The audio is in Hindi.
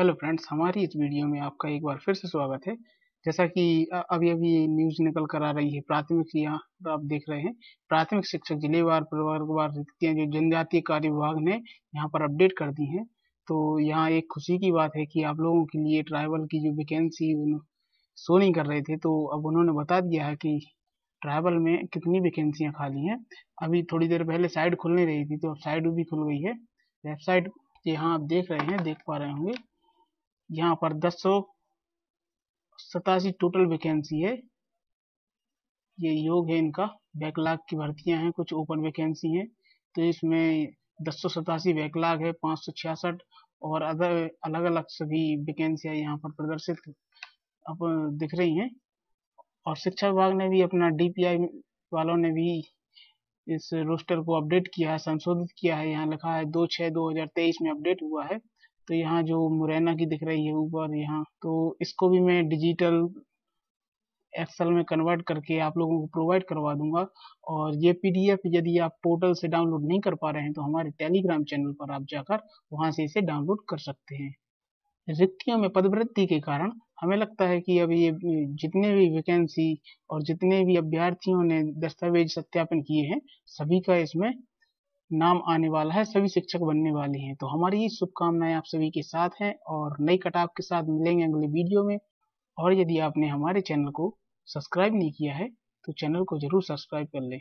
हेलो फ्रेंड्स हमारी इस वीडियो में आपका एक बार फिर से स्वागत है जैसा कि अभी अभी न्यूज निकल कर आ रही है प्राथमिक यहाँ आप देख रहे हैं प्राथमिक शिक्षक जिलेवार परिवारवार रिक्तियाँ जो जनजातीय कार्य विभाग ने यहाँ पर अपडेट कर दी हैं तो यहाँ एक खुशी की बात है कि आप लोगों के लिए ट्राइवल की जो वैकेंसी शो नहीं कर रहे थे तो अब उन्होंने बता दिया है कि ट्राइवल में कितनी वैकेंसियाँ खाली हैं अभी थोड़ी देर पहले साइड खुलने रही थी तो अब साइड भी खुल गई है वेबसाइट यहाँ आप देख रहे हैं देख पा रहे होंगे यहाँ पर दस सौ सतासी टोटल वैकेंसी है ये योग है इनका बैकलाग की भर्तियां हैं कुछ ओपन वैकेंसी हैं तो इसमें दस सौ सतासी बैकलाग है पाँच सौ छियासठ और अदर अलग अलग सभी वैकेंसियाँ यहाँ पर प्रदर्शित अब दिख रही हैं और शिक्षा विभाग ने भी अपना डीपीआई वालों ने भी इस रोस्टर को अपडेट किया है संशोधित किया है यहाँ लिखा है दो छः दो हजार तेईस में अपडेट हुआ है तो यहाँ जो मुरैना की दिख रही है ऊपर यहाँ तो इसको भी मैं डिजिटल एक्सेल में कन्वर्ट करके आप लोगों को प्रोवाइड करवा दूंगा और ये पीडीएफ यदि आप पोर्टल से डाउनलोड नहीं कर पा रहे हैं तो हमारे टेलीग्राम चैनल पर आप जाकर वहाँ से इसे डाउनलोड कर सकते हैं रिक्तियों में पदवृत्ति के कारण हमें लगता है कि अब ये जितने भी वैकेंसी और जितने भी अभ्यर्थियों ने दस्तावेज सत्यापन किए हैं सभी का इसमें नाम आने वाला है सभी शिक्षक बनने वाले हैं तो हमारी शुभकामनाएं आप सभी के साथ हैं और नई कटाव के साथ मिलेंगे अगले वीडियो में और यदि आपने हमारे चैनल को सब्सक्राइब नहीं किया है तो चैनल को जरूर सब्सक्राइब कर लें